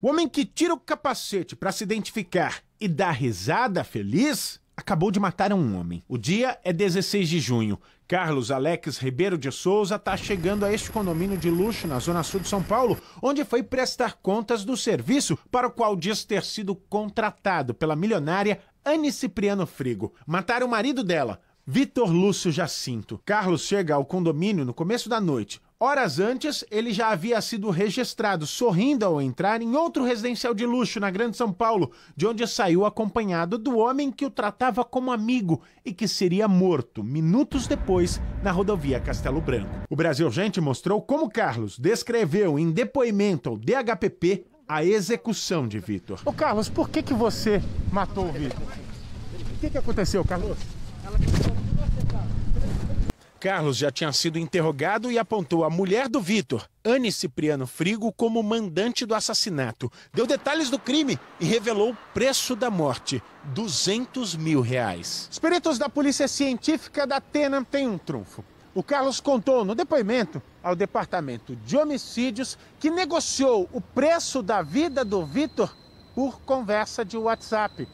O homem que tira o capacete para se identificar e dar risada feliz acabou de matar um homem. O dia é 16 de junho. Carlos Alex Ribeiro de Souza está chegando a este condomínio de luxo na zona sul de São Paulo, onde foi prestar contas do serviço para o qual diz ter sido contratado pela milionária Anne Cipriano Frigo. Mataram o marido dela, Vitor Lúcio Jacinto. Carlos chega ao condomínio no começo da noite, Horas antes, ele já havia sido registrado sorrindo ao entrar em outro residencial de luxo na Grande São Paulo, de onde saiu acompanhado do homem que o tratava como amigo e que seria morto minutos depois na rodovia Castelo Branco. O Brasil Gente mostrou como Carlos descreveu em depoimento ao DHPP a execução de Vitor. Ô Carlos, por que, que você matou o Vitor? O que, que aconteceu, Carlos? Ela Carlos já tinha sido interrogado e apontou a mulher do Vitor, Anne Cipriano Frigo, como mandante do assassinato. Deu detalhes do crime e revelou o preço da morte: 200 mil reais. Os peritos da polícia científica da Atena têm um trunfo. O Carlos contou no depoimento ao departamento de homicídios que negociou o preço da vida do Vitor por conversa de WhatsApp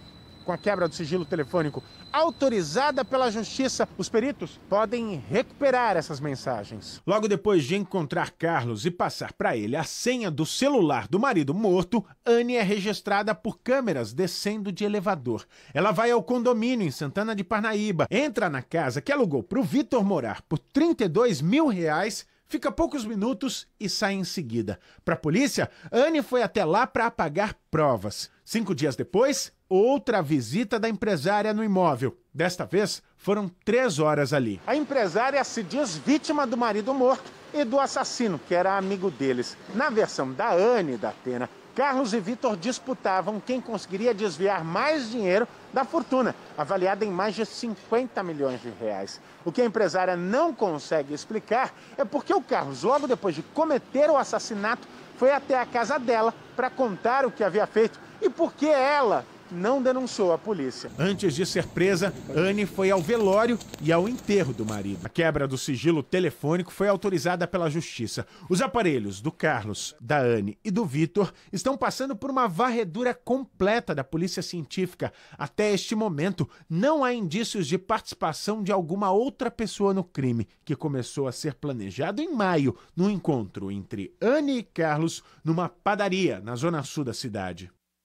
com a quebra do sigilo telefônico autorizada pela Justiça, os peritos podem recuperar essas mensagens. Logo depois de encontrar Carlos e passar para ele a senha do celular do marido morto, Anne é registrada por câmeras descendo de elevador. Ela vai ao condomínio em Santana de Parnaíba, entra na casa que alugou para o Vitor morar por 32 mil reais fica poucos minutos e sai em seguida. Para a polícia, Anne foi até lá para apagar provas. Cinco dias depois, outra visita da empresária no imóvel. Desta vez, foram três horas ali. A empresária se diz vítima do marido morto e do assassino, que era amigo deles. Na versão da Anne e da Atena, Carlos e Vitor disputavam quem conseguiria desviar mais dinheiro da fortuna, avaliada em mais de 50 milhões de reais. O que a empresária não consegue explicar é porque o Carlos, logo depois de cometer o assassinato, foi até a casa dela para contar o que havia feito e porque ela não denunciou a polícia. Antes de ser presa, Anne foi ao velório e ao enterro do marido. A quebra do sigilo telefônico foi autorizada pela justiça. Os aparelhos do Carlos, da Anne e do Vitor estão passando por uma varredura completa da polícia científica. Até este momento, não há indícios de participação de alguma outra pessoa no crime, que começou a ser planejado em maio, num encontro entre Anne e Carlos numa padaria na zona sul da cidade.